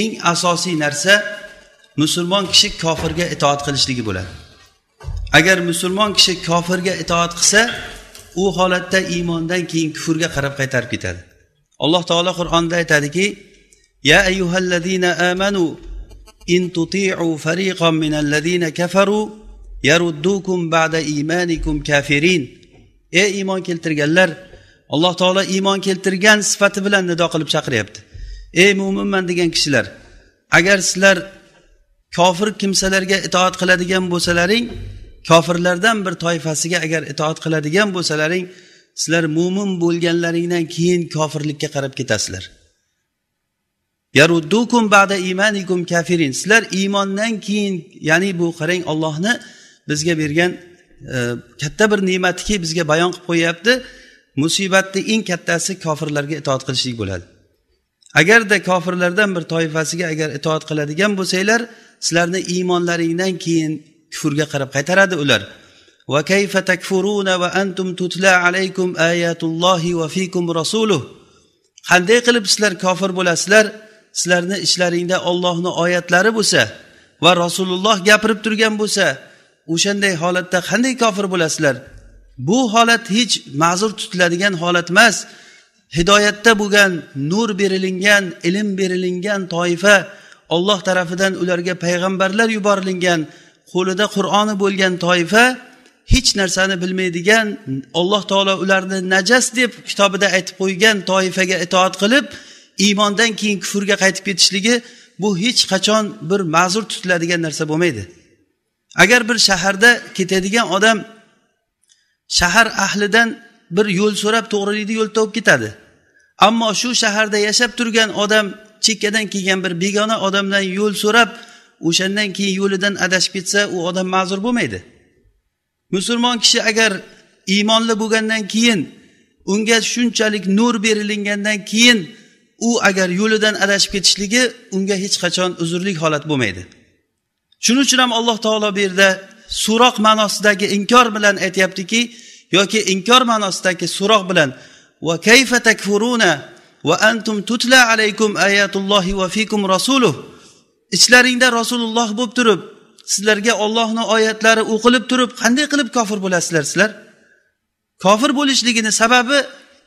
eng asosiy narsa musulmon kishi kofirga itoat qilishligi bo'ladi agar musulmon kishi kofirga itoat qilsa u holatda iymondan keyin kufrga qarab qaytarib ketadi alloh taolo qur'onda aytadiki ya ayyuhallazina amanu in tuti'u fariqan minallazina kafaru yaruddukum ba'da imanikum kafirin ey iymon keltirganlar alloh taolo iymon keltirgan sifati bilan nido qilib chaqiryapti ey mo'minman degan kishilar agar sizlar kofir kimsalarga itoat qiladigan bo'lsalaring kofirlardan bir toifasiga agar itoat qiladigan bo'lsalaring sizlar mo'min bo'lganlaringdan keyin kofirlikka qarab ketasizlar yaruddukum ba'da imanikum kafirin sizlar iymondan keyin ya'ni bu qarang ollohni bizga bergan e, katta bir ne'matiki bizga bayon qilib qo'yyapti musibatni eng kattasi kofirlarga itoat qilishlik bo'ladi agarda kofirlardan bir toifasiga agar itoat qiladigan bo'lsanglar sizlarni iymonlaringdan keyin kufrga qarab qaytaradi ular va kayfa takfuruna va antum tutla alaykum ayatullohi va fikum rasuluh qanday qilib sizlar kofir bo'lasizlar sizlarni ishlaringda ollohni oyatlari bo'lsa va rasululloh gapirib turgan bo'lsa o'shanday holatda qanday kofir bo'lasizlar bu holat hech ma'zur tutiladigan holat emas hidoyatda bo'lgan nur berilingan ilm berilingan toifa olloh tarafidan ularga payg'ambarlar yuborilingan qo'lida qur'oni bo'lgan toifa hech narsani bilmaydigan alloh taolo ularni najas deb kitobida aytib qo'ygan toifaga itoat qilib iymondan keyin kufrga qaytib ketishligi bu hech qachon bir ma'zur tutiladigan narsa bo'lmaydi agar bir shaharda ketadigan odam shahar ahlidan bir yo'l so'rab to'g'rilikni yo'l topib ketadi ammo shu shaharda yashab turgan odam chekkadan kelgan bir begona odamdan yo'l so'rab o'shandan keyin yo'lidan adashib ketsa u odam ma'zur bo'lmaydi musulmon kishi agar iymonli bo'lgandan keyin unga shunchalik nur berilingandan keyin u agar yo'lidan adashib ketishligi unga hech qachon uzrlik holat bo'lmaydi shuning uchun ham alloh taolo bu yerda so'roq ma'nosidagi inkor bilan aytyaptiki yoki inkor ma'nosidagi so'roq bilan وكيف تكفرون وأنتم تتلى عليكم آيات الله وفيكم رسوله ichlaringda rasululloh bo'lib turib sizlarga ollohni oyatlari o'qilib turib qanday qilib kofir bo'lasizlar sizlar kofir bo'lishligini sababi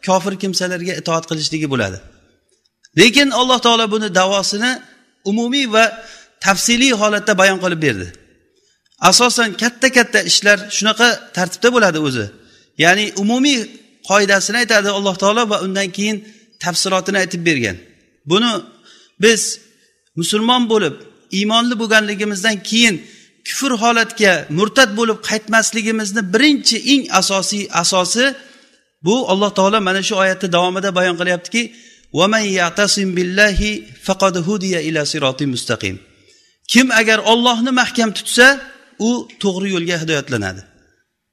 kofir kimsalarga itoat qilishligi bo'ladi lekin alloh taolo buni davosini umumiy va tafsiliy holatda bayon qilib berdi asosan katta katta ishlar shunaqa tartibda bo'ladi o'zi ya'ni umumiy qoidasini aytadi alloh taolo va undan keyin tafsilotini aytib bergan buni biz musulmon bo'lib iymonli bo'lganligimizdan keyin kufr holatga murtad bo'lib qaytmasligimizni birinchi eng asosiy asosi bu alloh taolo mana shu oyatni davomida bayon qilyaptiki kim agar ollohni mahkam tutsa u to'g'ri yo'lga hidoyatlanadi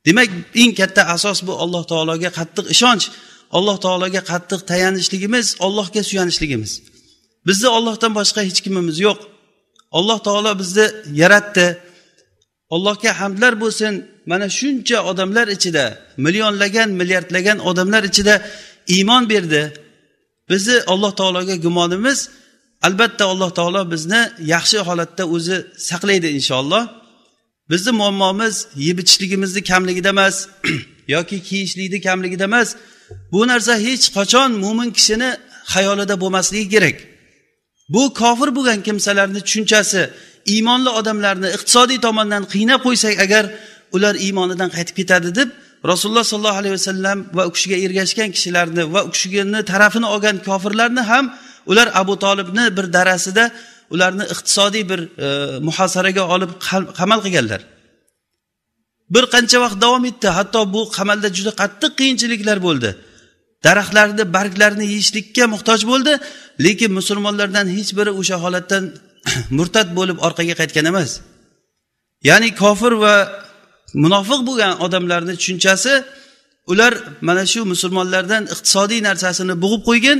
demak eng katta asos bu alloh taologa qattiq ishonch alloh taologa qattiq tayanishligimiz allohga suyanishligimiz bizni ollohdan boshqa hech kimimiz yo'q alloh taolo bizni yaratdi allohga hamdlar bo'lsin mana shuncha odamlar ichida millionlagan milliardlagan odamlar ichida iymon berdi bizni alloh taologa gumonimiz albatta alloh taolo bizni yaxshi holatda o'zi saqlaydi inshaalloh bizni muammomiz yeb ichishligimizni kamligida emas yoki kiyishlikni kamligida emas bu narsa hech qachon mo'min kishini xayolida bo'lmasligi kerak bu kofir bo'lgan kimsalarni tushunchasi iymonli odamlarni iqtisodiy tomondan qiynab qo'ysak agar ular iymonidan qaytib ketadi deb rasululloh sollallohu alayhi vasallam va u kishiga ergashgan kishilarni va u kishini tarafini olgan kofirlarni ham ular abu tolibni bir darasida ularni iqtisodiy bir e, muhosaraga olib qamal qilganlar bir qancha vaqt davom etdi hatto bu qamalda juda qattiq qiyinchiliklar bo'ldi daraxtlarni barglarini yeyishlikka muhtoj bo'ldi lekin musulmonlardan hech biri o'sha holatdan murtad bo'lib orqaga qaytgan emas ya'ni kofir va munofiq bo'lgan odamlarni tushunchasi ular mana shu musulmonlardan iqtisodiy narsasini bug'ib qo'ygin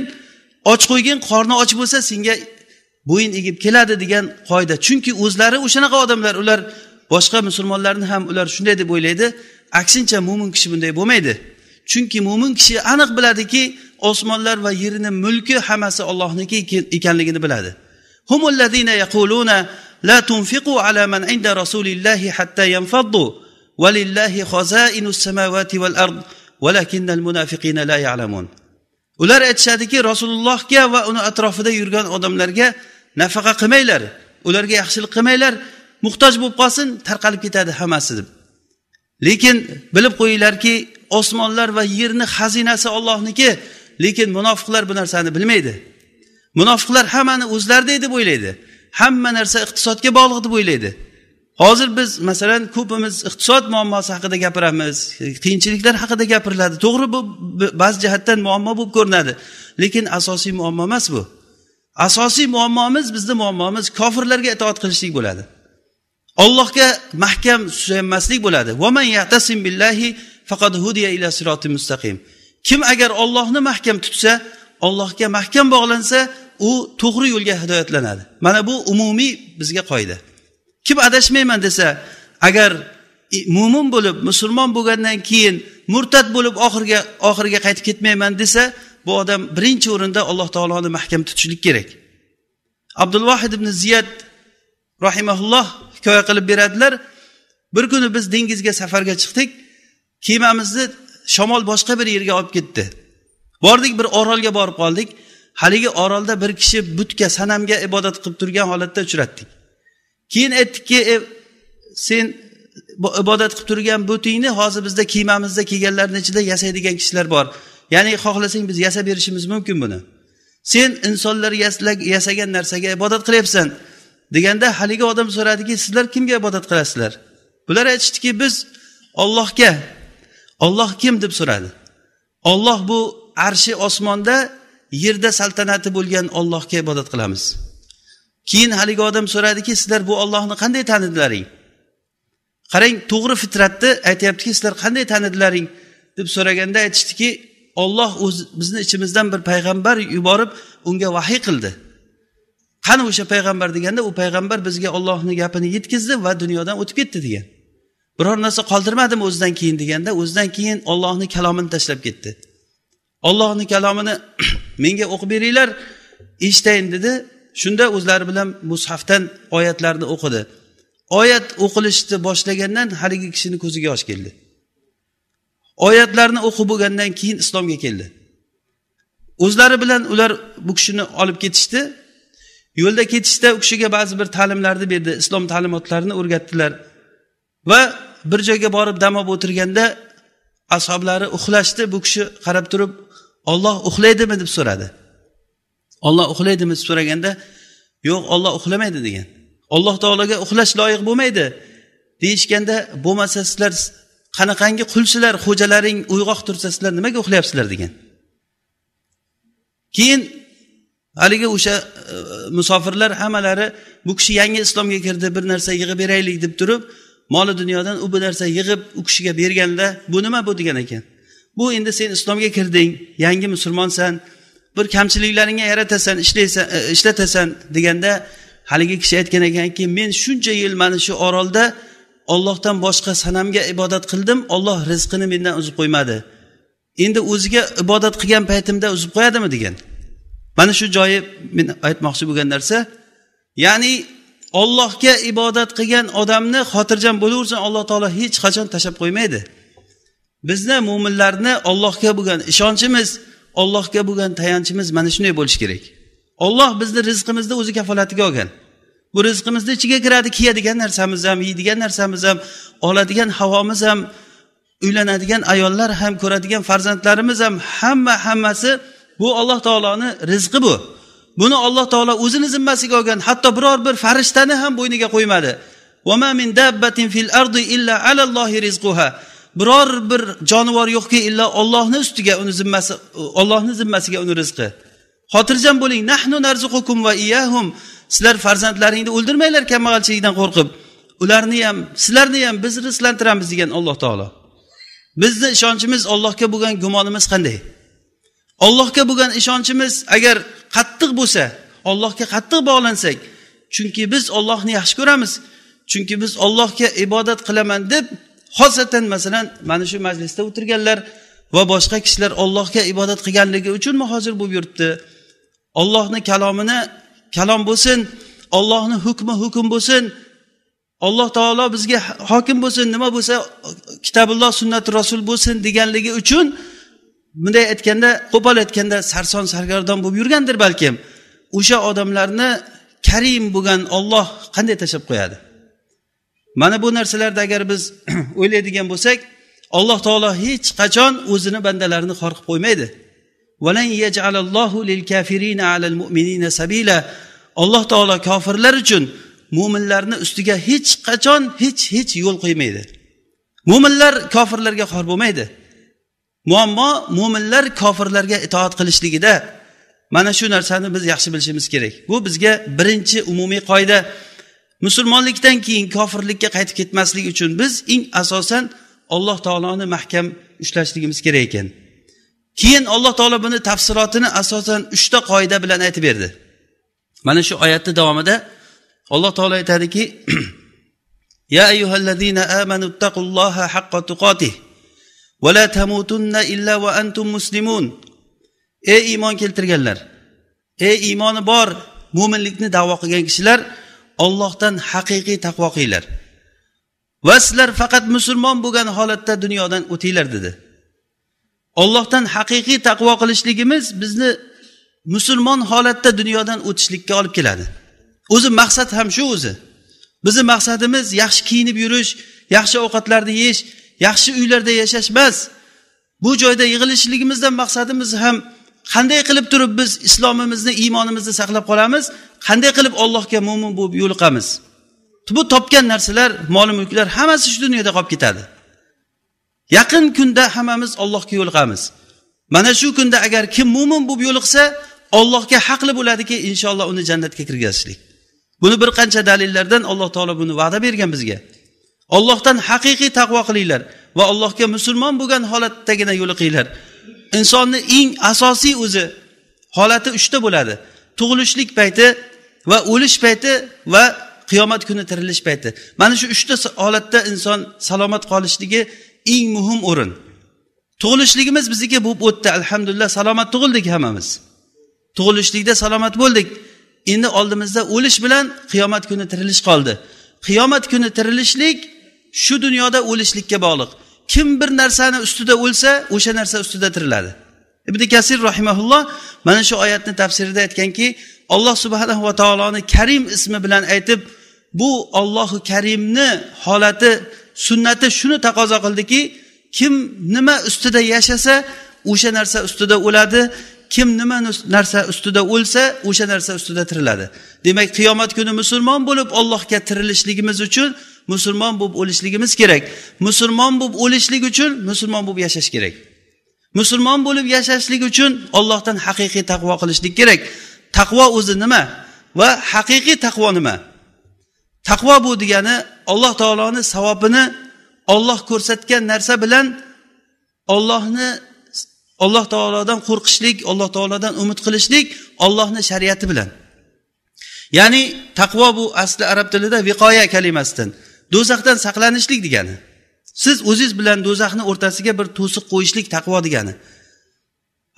och qo'ygin qorni och bo'lsa senga bo'yin egib keladi degan qoida chunki o'zlari o'shanaqa odamlar ular boshqa musulmonlarni ham ular shunday deb o'ylaydi aksincha mo'min kishi bunday bo'lmaydi chunki mo'min kishi aniq biladiki osmonlar va yerni mulki hammasi ollohniki ekanligini biladi لا تنفقوا على من عند رسول الله حتى ينفضوا ولله خزائن السماوات والأرض ولكن المنافقين لا يعلمون ular aytishadiki rasulullohga va uni atrofida yurgan odamlarga nafaqa qilmanglar ularga yaxshilik qilmanglar muhtoj bo'lib qolsin tarqalib ketadi hammasi deb lekin bilib qo'yinglarki osmonlar va yerni xazinasi ollohniki lekin munofiqlar bu narsani bilmaydi munofiqlar hammani o'zlaridek deb o'ylaydi hamma narsa iqtisodga bog'liq deb o'ylaydi hozir biz masalan ko'pimiz iqtisod muammosi haqida gapiramiz qiyinchiliklar haqida gapiriladi to'g'ri bu ba'zi jihatdan muammo bo'lib ko'rinadi lekin asosiy muammo emas bu asosiy muammomiz bizni muammomiz kofirlarga itoat qilishlik bo'ladi ollohga mahkam suyanmaslik bo'ladi billahi hudiya ila mustaqim kim agar ollohni mahkam tutsa ollohga mahkam bog'lansa u to'g'ri yo'lga hidoyatlanadi mana bu umumiy bizga qoida kim adashmayman desa agar mo'min bo'lib musulmon bo'lgandan keyin murtad bo'lib oxirga oxiriga qaytib ketmayman desa bu odam birinchi o'rinda alloh taoloni mahkam tutishlik kerak abdulvohid ibn ziyad rahimaulloh hikoya qilib beradilar bir kuni biz dengizga safarga chiqdik kemamizni shamol boshqa bir yerga olib ketdi bordik bir orolga borib qoldik haligi orolda bir kishi butga sanamga ibodat qilib turgan holatda uchratdik keyin aytdikki e, sen ibodat qilib turgan butingni hozir bizda kemamizda kelganlarni ichida yasaydigan kishilar bor ya'ni xohlasang biz yasab berishimiz mumkin buni sen insonlar yasagan narsaga ibodat qilyapsan deganda haligi odam so'radiki sizlar kimga ibodat qilasizlar bular aytishdiki biz ollohga olloh kim deb so'radi olloh bu arshi osmonda yerda saltanati bo'lgan ollohga ibodat qilamiz keyin haligi odam so'radiki sizlar bu ollohni qanday tanidilaring qarang to'g'ri fitratni aytyaptiki sizlar qanday tanidilaring deb so'raganda aytishdiki olloh o'zi bizni ichimizdan bir payg'ambar yuborib unga vahiy qildi qani o'sha payg'ambar deganda u payg'ambar bizga ollohni gapini yetkazdi va dunyodan o'tib ketdi degan biror narsa qoldirmadimi o'zidan keyin deganda o'zidan keyin ollohni kalomini tashlab ketdi ollohni kalomini menga o'qib beringlar eshitayin dedi shunda o'zlari bilan mushafdan oyatlarni o'qidi oyat o'qilishni boshlagandan haligi kishini ko'ziga yosh keldi oyatlarni o'qib bo'lgandan keyin islomga keldi o'zlari bilan ular bu kishini olib ketishdi yo'lda ketishda u kishiga ba'zi bir ta'limlarni berdi islom ta'limotlarini o'rgatdilar va bir joyga borib dam olib o'tirganda ashoblari uxlashdi bu kishi qarab turib olloh uxlaydimi deb so'radi olloh uxlaydimi deb so'raganda yo'q olloh uxlamaydi degan alloh taologa uxlash loyiq bo'lmaydi deyishganda bo'lmasa sizlar qanaqangi qulsizlar xo'jalaring uyg'oq tursa sizlar nimaga uxlayapsizlar degan keyin haligi o'sha e, musofirlar hammalari bu kishi yangi islomga kirdi bir narsa yig'ib beraylik deb turib moli dunyodan u bu narsa yig'ib u kishiga berganda bu nima bu degan ekan bu endi sen islomga kirding yangi musulmonsan bir kamchiliklaringni yaratasan ishlaysan e, ishlatasan deganda haligi kishi aytgan ekanki men shuncha yil mana shu orolda ollohdan boshqa sanamga ibodat qildim olloh rizqini mendan uzib qo'ymadi endi o'ziga ibodat qilgan paytimda uzib qo'yadimi degan mana shu joyi men aytmoqchi bo'lgan narsa ya'ni ollohga ibodat qilgan odamni xotirjam bo'laversin alloh taolo hech qachon tashlab qo'ymaydi bizni mo'minlarni ollohga bo'lgan ishonchimiz ollohga bo'lgan tayanchimiz mana shunday bo'lishi kerak olloh bizni rizqimizni o'zi kafolatiga olgan bu rizqimizni ichiga kiradi kiyadigan narsamiz ham yeydigan narsamiz ham oladigan havomiz ham uylanadigan ayollar ham ko'radigan farzandlarimiz ham hamma hammasi bu alloh taoloni rizqi bu buni alloh taolo o'zini zimmasiga olgan hatto biror bir farishtani ham bo'yniga qo'ymadi biror bir jonivor yo'qki illo ollohni ustiga uni zimmasi ollohni zimmasiga uni rizqi xotirjam bo'ling nahnu narzuqukum va iyahum sizlar farzandlaringni o'ldirmanglar kambag'alchilikdan qo'rqib ularni ham sizlarni ham biz rizqlantiramiz degan alloh taolo bizni ishonchimiz ollohga bo'lgan gumonimiz qanday ollohga bo'lgan ishonchimiz agar qattiq bo'lsa ollohga qattiq bog'lansak chunki biz ollohni yaxshi ko'ramiz chunki biz ollohga ibodat qilaman deb xosatan masalan mana shu majlisda o'tirganlar va boshqa kishilar ollohga ibodat qilganligi uchun muhojir bo'lib yuribdi ollohni kalomini kalom bo'lsin ollohni hukmi hukm bo'lsin alloh taolo bizga hokim bo'lsin nima bo'lsa kitabulloh sunnati rasul bo'lsin deganligi uchun bunday aytganda qo'pol aytganda sarson sargardon bo'lib yurgandir balkim o'sha odamlarni karim bo'lgan olloh qanday tashlab qo'yadi mana bu narsalarda agar biz o'ylaydigan bo'lsak alloh taolo hech qachon o'zini bandalarini xor qilib qo'ymaydi alloh taolo kofirlar uchun mo'minlarni ustiga hech qachon hech hech yo'l qo'ymaydi mo'minlar kofirlarga xor bo'lmaydi muammo mo'minlar kofirlarga itoat qilishligida mana shu narsani biz yaxshi bilishimiz kerak bu bizga birinchi umumiy qoida musulmonlikdan keyin kofirlikka qaytib ketmaslik uchun biz eng asosan alloh taoloni mahkam ushlashligimiz kerak ekan keyin alloh taolo buni tafsilotini asosan uchta qoida bilan aytib berdi mana shu oyatni davomida alloh taolo aytadiki ya أيها amanu آمنوا haqqa الله حق تقاته ولا تموتن إلا وأنتم مسلمون ey iymon keltirganlar ey iymoni bor mo'minlikni davo qilgan kishilar ollohdan haqiqiy taqvo qilinglar va sizlar faqat musulmon bo'lgan holatda dunyodan o'tinglar dedi ollohdan haqiqiy taqvo qilishligimiz bizni musulmon holatda dunyodan o'tishlikka olib keladi o'zi maqsad ham shu o'zi bizni maqsadimiz yaxshi kiyinib yurish yaxshi ovqatlarni yeyish yaxshi uylarda yashash emas bu joyda yig'ilishligimizdan maqsadimiz ham qanday qilib turib biz islomimizni iymonimizni saqlab qolamiz qanday qilib allohga mo'min bo'lib yo'liqamiz bu topgan narsalar mol mulklar hammasi shu dunyoda qolib ketadi yaqin kunda hammamiz allohga yo'liqamiz mana shu kunda agar kim mo'min bo'lib yo'liqsa ollohga haqli bo'ladiki inshaalloh uni jannatga kirgazishlik buni bir qancha dalillardan alloh taolo buni va'da bergan bizga ollohdan haqiqiy taqvo qilinglar va allohga musulmon bo'lgan holatdagina yo'liqinglar insonni eng asosiy o'zi holati uchta bo'ladi tug'ilishlik payti va o'lish payti va qiyomat kuni tirilish payti mana shu uchta holatda inson salomat qolishligi eng muhim o'rin tug'ilishligimiz bizniki bo'lib o'tdi alhamdulillah salomat tug'ildik hammamiz tug'ilishlikda salomat bo'ldik endi oldimizda o'lish bilan qiyomat kuni tirilish qoldi qiyomat kuni tirilishlik shu dunyoda o'lishlikka bog'liq kim bir narsani ustida o'lsa o'sha narsa ustida tiriladi ibn kasir rahimaulloh mana shu oyatni tafsirida aytganki alloh subhanahu va taoloni karim ismi bilan aytib bu ollohu karimni holati sunnati shuni taqozo qildiki kim nima ustida yashasa o'sha narsa ustida o'ladi kim nima narsa ustida o'lsa o'sha narsa ustida tiriladi demak qiyomat kuni musulmon bo'lib ollohga tirilishligimiz uchun musulmon bo'lib o'lishligimiz kerak musulmon bo'lib o'lishlik uchun musulmon bo'lib yashash kerak musulmon bo'lib yashashlik uchun ollohdan haqiqiy taqvo qilishlik kerak taqvo o'zi nima va haqiqiy taqvo nima taqvo bu degani alloh taoloni savobini olloh ko'rsatgan narsa bilan ollohni alloh taolodan qo'rqishlik alloh taolodan umid qilishlik ollohni shariati bilan ya'ni taqvo bu asli arab tilida viqoya kalimasidan do'zaxdan saqlanishlik degani siz o'zingiz bilan do'zaxni o'rtasiga bir to'siq qo'yishlik taqvo degani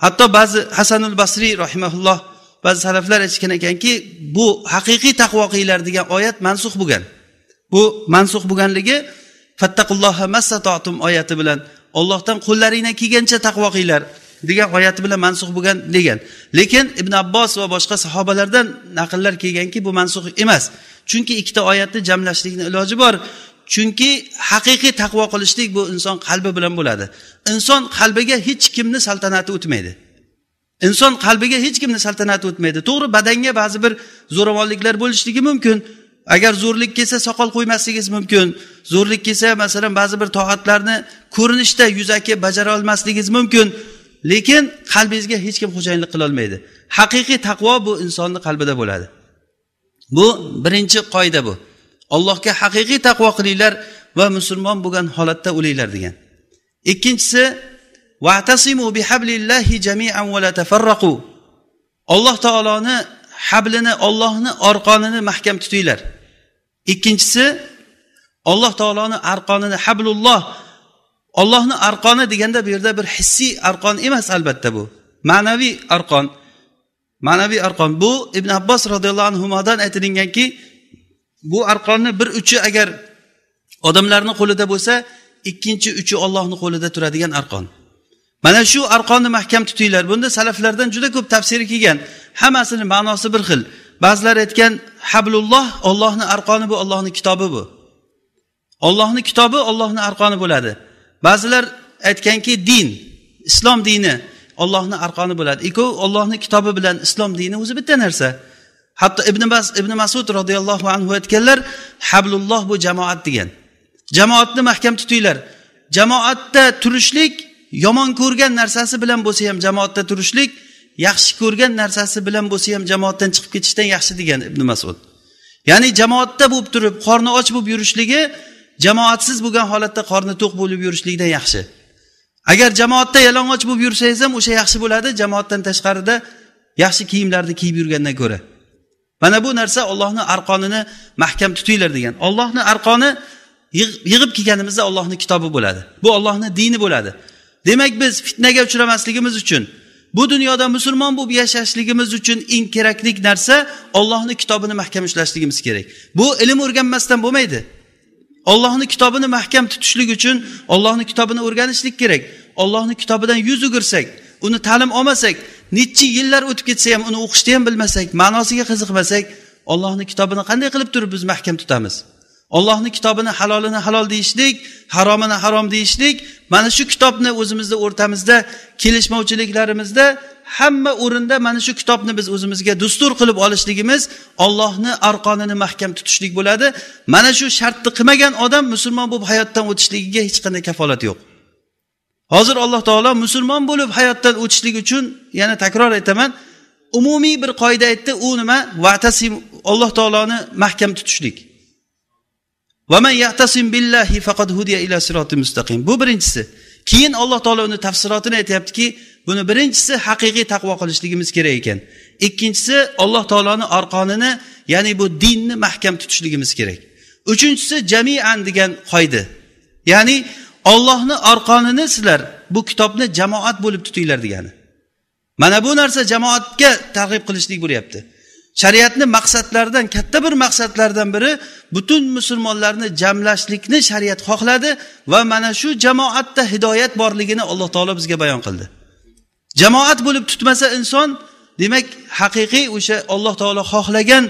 hatto ba'zi hasanul basriy rahimaulloh ba'zi salaflar aytishgan ekanki bu haqiqiy taqvo qilinglar degan oyat mansux bo'lgan bu mansux bo'lganligi fattaqulloha massatotum oyati bilan ollohdan qo'llaringdan kelgancha taqvo qilinglar degan oyati bilan mansuh bo'lgan degan lekin ibn abbos va boshqa sahobalardan naqllar kelganki bu mansuh emas chunki ikkita oyatni jamlashlikni iloji bor chunki haqiqiy taqvo qilishlik bu inson qalbi bilan bo'ladi inson qalbiga hech kimni saltanati o'tmaydi inson qalbiga hech kimni saltanati o'tmaydi to'g'ri badanga ba'zi bir zo'ravonliklar bo'lishligi mumkin agar zo'rlik kelsa soqol qo'ymasligingiz mumkin zo'rlik kelsa masalan ba'zi bir toatlarni ko'rinishda yuzaki bajara olmasligingiz mumkin lekin qalbingizga hech kim xo'jayinlik qilolmaydi haqiqiy taqvo bu insonni qalbida bo'ladi bu birinchi qoida bu allohga haqiqiy taqvo qilinglar va musulmon bo'lgan holatda o'linglar degan ikkinchisi olloh alloh taoloni hablini ollohni orqonini mahkam tutinglar ikkinchisi alloh taoloni arqonini hablulloh ollohni arqoni deganda bu yerda bir hissiy arqon emas albatta bu ma'naviy arqon ma'naviy arqon bu ibn abbos roziyallohu anhudan aytilinganki bu arqonni bir uchi agar odamlarni qo'lida bo'lsa ikkinchi uchi ollohni qo'lida turadigan arqon mana shu arqonni mahkam tutinglar bunda salaflardan juda ko'p tafsiri kelgan hammasini ma'nosi bir xil ba'zilar aytgan hablulloh ollohni arqoni bu ollohni kitobi bu ollohni kitobi ollohni arqoni bo'ladi ba'zilar aytganki din islom dini ollohni arqoni bo'ladi ikkovi ollohni kitobi bilan islom dini o'zi bitta narsa hatto ibn bas ibn masud roziyallohu anhu aytganlar hablulloh bu jamoat degan jamoatni mahkam tutinglar jamoatda turishlik yomon ko'rgan narsasi bilan bo'lsa ham jamoatda turishlik yaxshi ko'rgan narsasi bilan bo'lsa ham jamoatdan chiqib ketishdan yaxshi degan ibn masud ya'ni jamoatda bo'lib turib qorni och bo'lib yurishligi jamoatsiz bo'lgan holatda qorni to'q bo'lib yurishlikdan yaxshi agar jamoatda yalang'och bo'lib yursangiz ham o'sha yaxshi bo'ladi jamoatdan tashqarida yaxshi kiyimlarni kiyib yurgandan ko'ra mana bu narsa ollohni arqonini mahkam tutinglar degan ollohni arqoni yig'ib kelganimizda ollohni kitobi bo'ladi bu ollohni dini bo'ladi demak biz fitnaga uchramasligimiz uchun bu dunyoda musulmon bo'lib yashashligimiz uchun eng kerakli narsa ollohni kitobini mahkam ushlashligimiz kerak bu ilm o'rganmasdan bo'lmaydi ollohni kitobini mahkam tutishlik uchun ollohni kitobini o'rganishlik kerak ollohni kitobidan yuz o'girsak uni ta'lim olmasak nechi yillar o'tib ketsa ham uni o'qishni ham bilmasak ma'nosiga qiziqmasak ollohni kitobini qanday qilib turib biz mahkam tutamiz ollohni kitobini halolini halol deyishlik haromini harom deyishlik mana shu kitobni o'zimizni o'rtamizda kelishmovchiliklarimizda hamma o'rinda mana shu kitobni biz o'zimizga dustur qilib olishligimiz ollohni arqonini mahkam tutishlik bo'ladi mana shu shartni qilmagan odam musulmon bo'lib hayotdan o'tishligiga hech qanday kafolat yo'q hozir alloh taolo musulmon bo'lib hayotdan o'tishlik uchun yana takror aytaman umumiy bir qoida aytdi u nima vatasi alloh taoloni mahkam tutishlik hudiya ila mustaqim bu birinchisi keyin alloh taolo uni tafsilotini aytyaptiki buni birinchisi haqiqiy taqvo qilishligimiz kerak ekan ikkinchisi alloh taoloni arqonini ya'ni bu dinni mahkam tutishligimiz kerak uchinchisi jamian degan qoida ya'ni ollohni arqonini sizlar bu kitobni jamoat bo'lib tutinglar degani mana bu narsa jamoatga targ'ib qilishlik bo'lyapti shariatni maqsadlaridan katta bir maqsadlardan biri butun musulmonlarni jamlashlikni shariat xohladi va mana shu jamoatda hidoyat borligini alloh taolo bizga bayon qildi jamoat bo'lib tutmasa inson demak haqiqiy o'sha alloh taolo xohlagan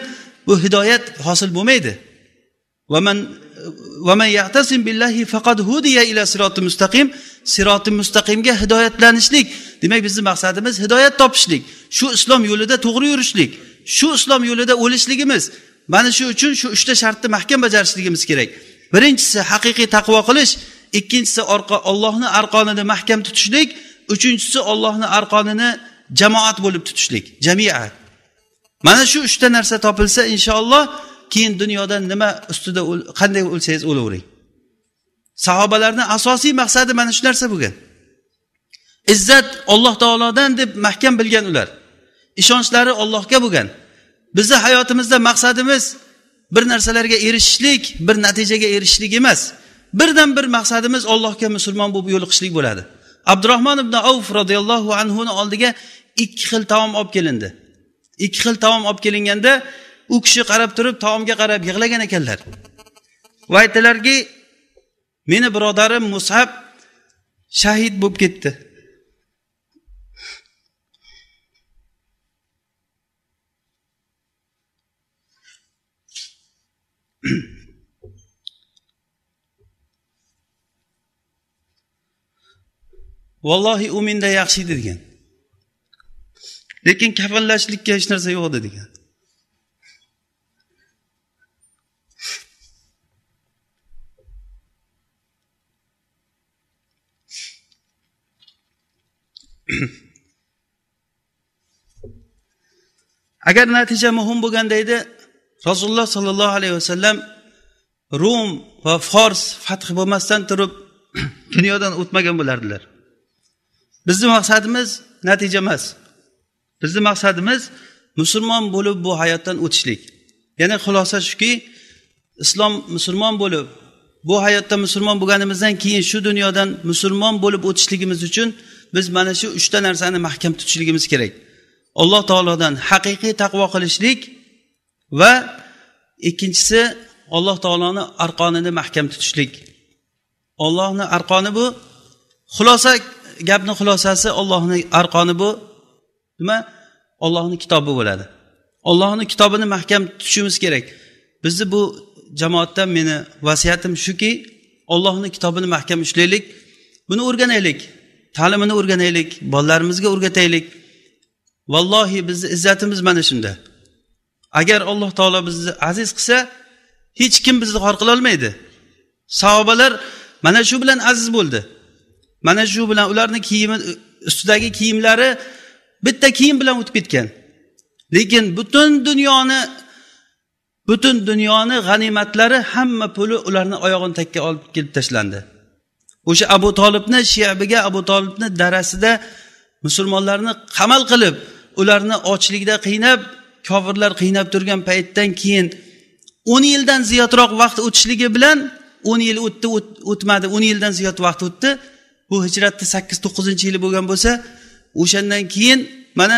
bu hidoyat hosil bo'lmaydi mustaqim siroti mustaqimga hidoyatlanishlik demak bizni maqsadimiz hidoyat topishlik shu islom yo'lida to'g'ri yurishlik shu islom yo'lida o'lishligimiz mana shu uchun shu uchta shartni mahkam bajarishligimiz kerak birinchisi haqiqiy taqvo qilish ikkinchisi orqa ollohni arqonini mahkam tutishlik uchinchisi ollohni arqonini jamoat bo'lib tutishlik jamia mana shu uchta narsa topilsa inshaalloh keyin dunyodan nima ustida qanday o'lsangiz o'lavering sahobalarni asosiy maqsadi mana shu narsa bo'lgan izzat olloh taolodan deb mahkam bilgan ular ishonchlari ollohga bo'lgan bizni hayotimizda maqsadimiz bir narsalarga erishishlik bir natijaga erishishlik emas birdan bir maqsadimiz ollohga musulmon bo'lib yo'liqishlik bo'ladi abdurahmon ibn avf roziyallohu anhuni oldiga ikki xil taom olib kelindi ikki xil taom olib kelinganda u kishi qarab turib taomga qarab yig'lagan ekanlar va aytdilarki meni birodarim musab shahid bo'lib ketdi vallohi u menda yaxshi edi degan lekin kafallashlikka hech narsa yo'q edi degan agar natija muhim bo'lganda edi rasululloh sollallohu alayhi vasallam rum va fors fath bo'lmasdan turib dunyodan o'tmagan bo'lardilar bizni maqsadimiz natija emas bizni maqsadimiz musulmon bo'lib bu hayotdan o'tishlik ya'ni xulosa shuki islom musulmon bo'lib bu hayotda musulmon bo'lganimizdan keyin shu dunyodan musulmon bo'lib o'tishligimiz uchun biz mana shu uchta narsani mahkam tutishligimiz kerak alloh taolodan haqiqiy taqvo qilishlik va ikkinchisi alloh taoloni arqonini mahkam tutishlik ollohni arqoni bu xulosa gapni xulosasi ollohni arqoni bu nima ollohni kitobi bo'ladi ollohni kitobini mahkam tutishimiz kerak bizni bu jamoatda meni vasiyatim shuki ollohni kitobini mahkam ushlaylik buni o'rganaylik ta'limini o'rganaylik bolalarimizga o'rgataylik vallohi bizni izzatimiz mana shunda agar alloh taolo bizni aziz qilsa hech kim bizni xor qilolmaydi sahobalar mana shu bilan aziz bo'ldi mana shu bilan ularni kiyimi ustidagi kiyimlari bitta kiyim bilan o'tib ketgan lekin butun dunyoni butun dunyoni g'animatlari hamma puli ularni oyog'ini takka olib kelib tashlandi o'sha abu tolibni shiabiga abu tolibni darasida musulmonlarni qamal qilib ularni ochlikda qiynab kofirlar qiynab turgan paytdan keyin o'n yildan ziyodroq vaqt o'tishligi bilan o'n yil o'tdi o'tmadi o'n yildan ziyod vaqt o'tdi bu hijratni sakkiz to'qqizinchi yili bo'lgan bo'lsa o'shandan keyin mana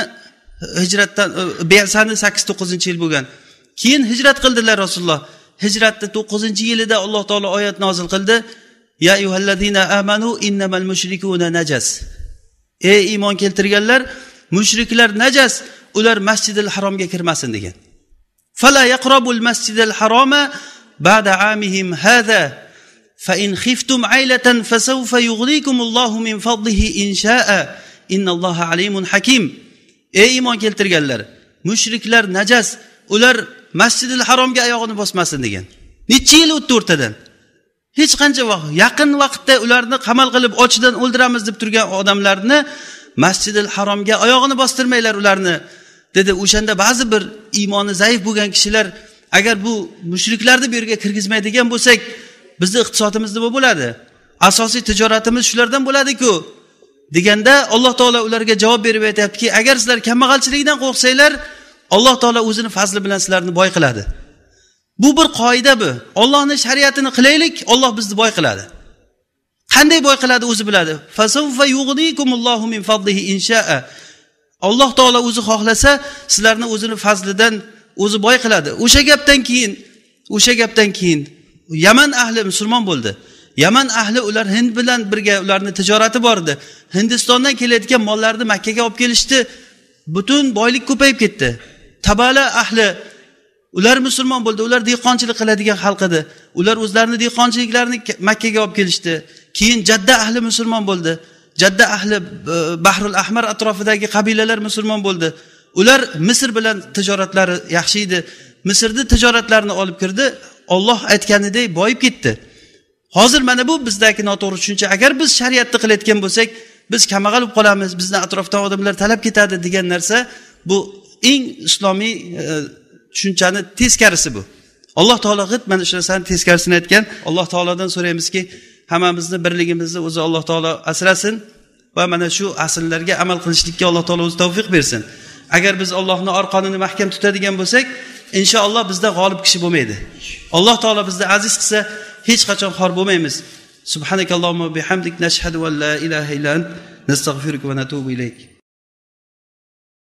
hijratdan e, besani sakkiz to'qqizinchi yil bo'lgan keyin hijrat qildilar rasululloh hijratni to'qqizinchi yilida alloh taolo oyat nozil qildi ya amanu innamal mushrikuna najas ey iymon keltirganlar mushriklar najas ular masjidil haromga kirmasin degan fala يقربوا masjidil haroma ba'da amihim هذا fa in xiftum فسوف يغنيكم الله min فضله إن شاء إن الله ey iymon keltirganlar mushriklar najas ular masjidil haromga oyog'ini bosmasin degan necha yil o'tdi o'rtadan hech qancha vaqt yaqin vaqtda ularni qamal qilib ochidan o'ldiramiz deb turgan odamlarni masjidil haromga oyog'ini bostirmanglar ularni dedi o'shanda ba'zi bir iymoni zaif bo'lgan kishilar agar bu mushriklarni bu yerga kirgizmaydigan bo'lsak bizni iqtisodimiz nima bo'ladi asosiy tijoratimiz shulardan bo'ladiku deganda alloh taolo ularga javob berib aytyaptiki agar sizlar kambag'alchilikdan qo'rqsanglar alloh taolo o'zini fazli bilan sizlarni boy qiladi bu bir qoida bu ollohni shariatini qilaylik olloh bizni boy qiladi qanday boy qiladi o'zi biladi alloh taolo o'zi xohlasa sizlarni o'zini fazlidan o'zi boy qiladi o'sha gapdan keyin o'sha gapdan keyin yaman ahli musulmon bo'ldi yaman ahli ular hind bilan birga ularni tijorati bor edi hindistondan kelayotgan mollarni makkaga olib kelishdi butun boylik ko'payib ketdi tabala ahli ular musulmon bo'ldi ular dehqonchilik qiladigan xalq edi ular o'zlarini dehqonchiliklarini makkaga olib kelishdi keyin jadda ahli musulmon bo'ldi jadda ahli e, bahrul ahmar atrofidagi qabilalar musulmon bo'ldi ular misr bilan tijoratlari yaxshi edi misrni tijoratlarini olib kirdi olloh aytganidek boyib ketdi hozir mana bu bizdagi noto'g'ri tushuncha agar biz shariatni qilayotgan bo'lsak biz kambag'al bo'lib qolamiz bizni atrofdan odamlar talab ketadi degan narsa bu eng islomiy e, tushunchani teskarisi bu alloh taolo g'it mana shu narsani teskarisini aytgan alloh taolodan so'raymizki hammamizni birligimizni o'zi alloh taolo asrasin va mana shu asllarga amal qilishlikka alloh taolo o'zi tavfiq bersin agar biz ollohni orqonini mahkam tutadigan bo'lsak inshaalloh bizda g'olib kishi bo'lmaydi alloh taolo bizni aziz qilsa hech qachon xor bo'lmaymiz subhanakallohumma bihamdik nashhadu an la ilaha illa nastag'firuka va natubu ilayk